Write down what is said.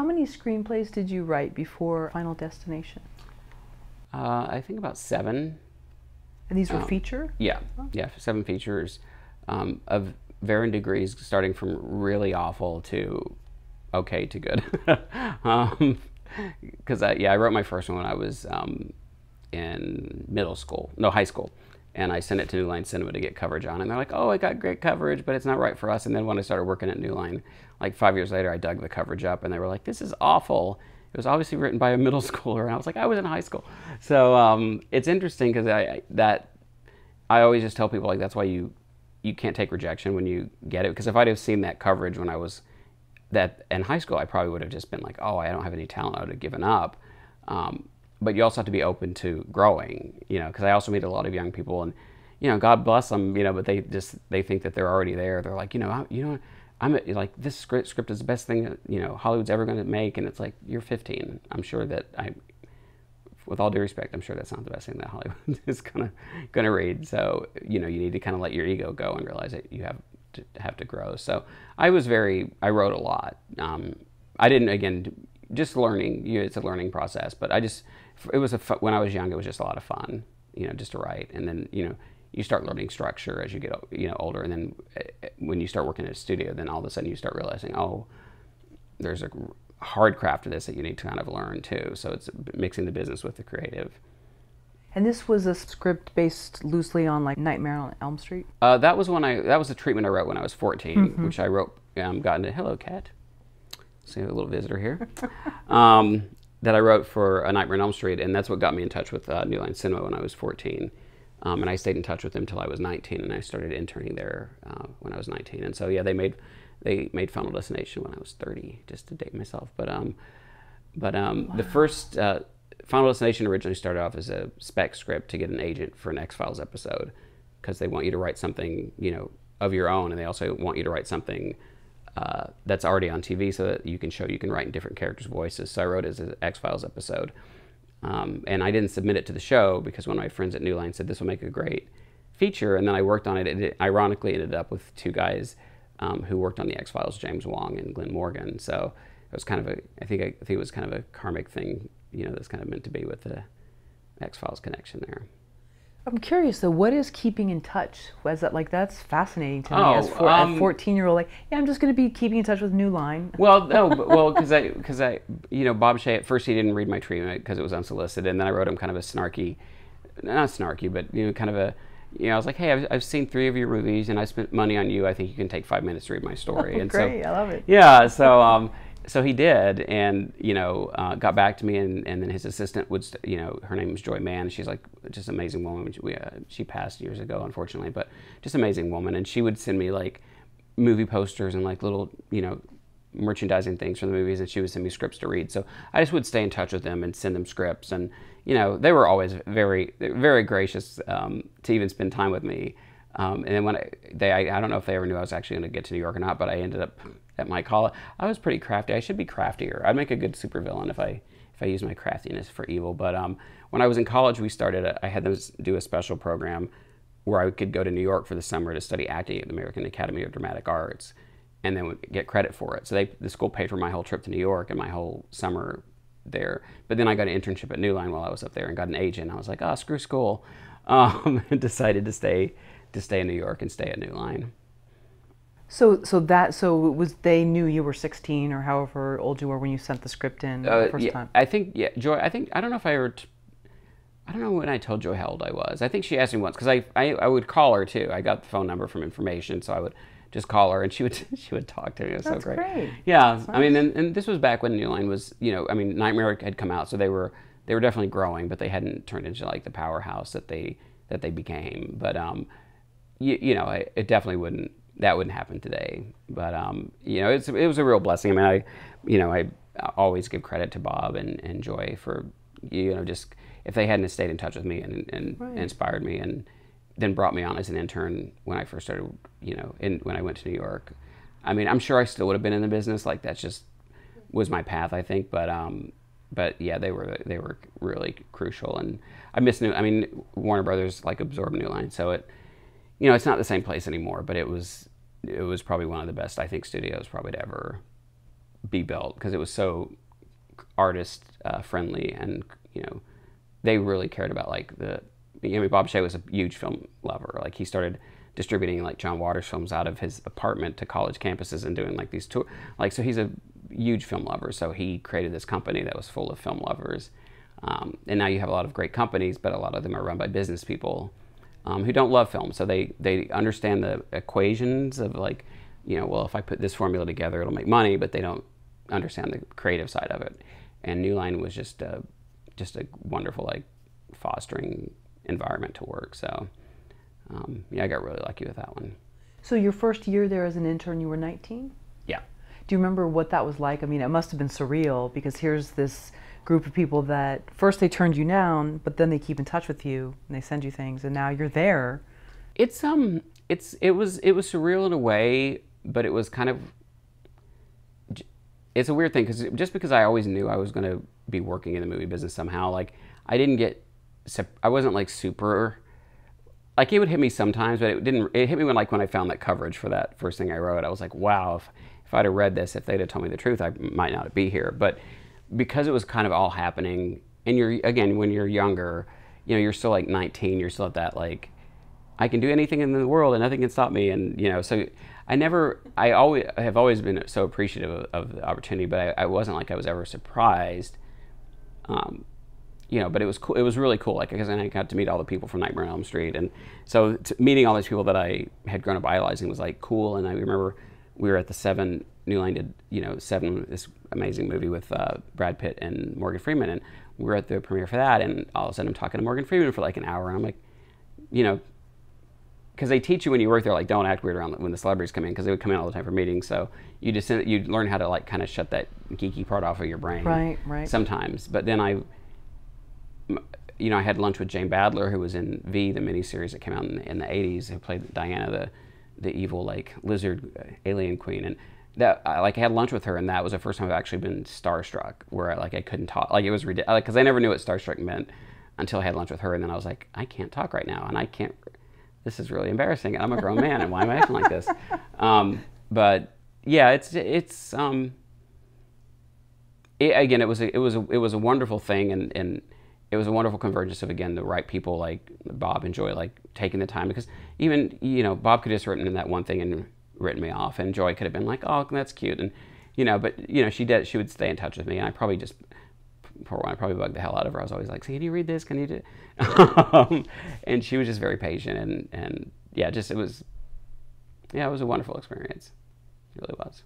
How many screenplays did you write before Final Destination? Uh, I think about seven. And these were um, feature? Yeah, yeah, seven features um, of varying degrees, starting from really awful to okay to good. Because um, I, yeah, I wrote my first one when I was um, in middle school, no, high school and I sent it to New Line Cinema to get coverage on. And they're like, oh, it got great coverage, but it's not right for us. And then when I started working at New Line, like five years later, I dug the coverage up and they were like, this is awful. It was obviously written by a middle schooler. And I was like, I was in high school. So um, it's interesting because I, I, that, I always just tell people like, that's why you, you can't take rejection when you get it. Because if I'd have seen that coverage when I was that in high school, I probably would have just been like, oh, I don't have any talent. I would have given up. Um, but you also have to be open to growing, you know, because I also meet a lot of young people and, you know, God bless them, you know, but they just, they think that they're already there. They're like, you know, I, you know, I'm like, this script, script is the best thing, you know, Hollywood's ever going to make. And it's like, you're 15. I'm sure that I, with all due respect, I'm sure that's not the best thing that Hollywood is gonna gonna read. So you know, you need to kind of let your ego go and realize that you have to have to grow. So I was very, I wrote a lot. Um, I didn't again just learning. it's a learning process, but I just it was a when I was young, it was just a lot of fun, you know, just to write, and then you know you start learning structure as you get you know older, and then eh, eh, when you start working at a studio, then all of a sudden you start realizing oh, there's a hard craft to this that you need to kind of learn too. So it's mixing the business with the creative. And this was a script based loosely on like Nightmare on Elm Street. Uh, that was when I that was the treatment I wrote when I was 14, mm -hmm. which I wrote um, got into Hello Cat see a little visitor here, um, that I wrote for A Nightmare on Elm Street, and that's what got me in touch with uh, New Line Cinema when I was 14. Um, and I stayed in touch with them till I was 19, and I started interning there uh, when I was 19. And so yeah, they made they made Final Destination when I was 30, just to date myself. But um, but um, wow. the first uh, Final Destination originally started off as a spec script to get an agent for an X Files episode, because they want you to write something you know of your own, and they also want you to write something uh, that's already on TV so that you can show you can write in different characters' voices. So I wrote it as an X Files episode. Um, and I didn't submit it to the show because one of my friends at New Line said this will make a great feature. And then I worked on it. It ironically ended up with two guys um, who worked on the X Files, James Wong and Glenn Morgan. So it was kind of a, I think, I, I think it was kind of a karmic thing, you know, that's kind of meant to be with the X Files connection there. I'm curious though, what is keeping in touch? Was that like that's fascinating to me oh, as for, um, a 14 year old? Like, yeah, I'm just going to be keeping in touch with New Line. Well, no, well, because I, because I, you know, Bob Shea at first he didn't read my treatment because it was unsolicited, and then I wrote him kind of a snarky, not snarky, but you know, kind of a, you know, I was like, hey, I've, I've seen three of your movies, and I spent money on you. I think you can take five minutes to read my story. Oh, and great, so, I love it. Yeah, so. Um, so he did, and you know, uh, got back to me, and, and then his assistant would, you know, her name was Joy Mann. She's like just amazing woman. She, uh, she passed years ago, unfortunately, but just amazing woman. And she would send me like movie posters and like little, you know, merchandising things for the movies, and she would send me scripts to read. So I just would stay in touch with them and send them scripts, and you know, they were always very, very gracious um, to even spend time with me. Um, and then when I, they, I, I, don't know if they ever knew I was actually going to get to New York or not, but I ended up at my college. I was pretty crafty. I should be craftier. I'd make a good supervillain if I if I use my craftiness for evil. But um, when I was in college, we started. A, I had them do a special program where I could go to New York for the summer to study acting at the American Academy of Dramatic Arts, and then get credit for it. So they, the school paid for my whole trip to New York and my whole summer there. But then I got an internship at New Line while I was up there and got an agent. I was like, oh, screw school, um, decided to stay to stay in New York and stay at New Line. So, so that so was they knew you were 16 or however old you were when you sent the script in uh, the first yeah, time. I think yeah, Joy. I think I don't know if I ever. I I don't know when I told Joy how old I was. I think she asked me once because I, I, I would call her too. I got the phone number from information, so I would just call her and she would she would talk to me. It was That's so great. great. Yeah, I mean, and, and this was back when New Line was you know I mean Nightmare had come out, so they were they were definitely growing, but they hadn't turned into like the powerhouse that they that they became. But um, you, you know, it, it, definitely wouldn't, that wouldn't happen today. But, um, you know, it was a real blessing. I mean, I, you know, I always give credit to Bob and, and Joy for, you know, just, if they hadn't stayed in touch with me and, and right. inspired me and then brought me on as an intern when I first started, you know, in, when I went to New York, I mean, I'm sure I still would have been in the business. Like that's just was my path, I think. But um, but yeah, they were they were really crucial, and I miss new. I mean, Warner Brothers like absorbed New Line, so it you know, it's not the same place anymore, but it was it was probably one of the best I think studios probably to ever be built because it was so artist uh, friendly and you know they really cared about like the I mean Bob Shea was a huge film lover like he started distributing like John Waters films out of his apartment to college campuses and doing like these tour like so he's a huge film lover so he created this company that was full of film lovers um, and now you have a lot of great companies but a lot of them are run by business people um, who don't love film. So they, they understand the equations of like, you know, well, if I put this formula together, it'll make money, but they don't understand the creative side of it. And New Line was just a, just a wonderful, like, fostering environment to work. So, um, yeah, I got really lucky with that one. So your first year there as an intern, you were 19? Yeah. Do you remember what that was like? I mean, it must have been surreal because here's this group of people that first they turned you down, but then they keep in touch with you and they send you things, and now you're there. It's um, it's it was it was surreal in a way, but it was kind of. It's a weird thing because just because I always knew I was going to be working in the movie business somehow, like I didn't get, I wasn't like super like it would hit me sometimes, but it didn't. It hit me when like when I found that coverage for that first thing I wrote. I was like, wow, if, if I'd have read this, if they'd have told me the truth, I might not be here. But because it was kind of all happening, and you're again when you're younger, you know, you're still like 19, you're still at that like, I can do anything in the world and nothing can stop me, and you know, so I never, I always I have always been so appreciative of, of the opportunity, but I, I, wasn't like I was ever surprised. Um, you know, but it was cool. It was really cool, like because I got to meet all the people from Nightmare on Elm Street, and so meeting all these people that I had grown up idolizing was like cool. And I remember we were at the Seven. New Line did you know Seven, this amazing movie with uh, Brad Pitt and Morgan Freeman, and we were at the premiere for that. And all of a sudden, I'm talking to Morgan Freeman for like an hour, and I'm like, you know, because they teach you when you work there, like don't act weird around when the celebrities come in, because they would come in all the time for meetings. So you just you learn how to like kind of shut that geeky part off of your brain. Right, right. Sometimes, but then I, you know, I had lunch with Jane Badler, who was in V, the miniseries that came out in the, in the '80s, who played Diana, the the evil like lizard uh, alien queen and that I, like I had lunch with her and that was the first time I've actually been starstruck where I, like I couldn't talk like it was ridiculous like, because I never knew what starstruck meant until I had lunch with her and then I was like I can't talk right now and I can't this is really embarrassing I'm a grown man and why am I acting like this um, but yeah it's it's um, it, again it was a, it was a, it was a wonderful thing and and it was a wonderful convergence of again the right people like Bob and Joy like taking the time because even you know Bob could have just written in that one thing and written me off and Joy could have been like oh that's cute and you know but you know she did she would stay in touch with me and I probably just poor one I probably bugged the hell out of her I was always like can you read this can you do um, and she was just very patient and and yeah just it was yeah it was a wonderful experience it really was.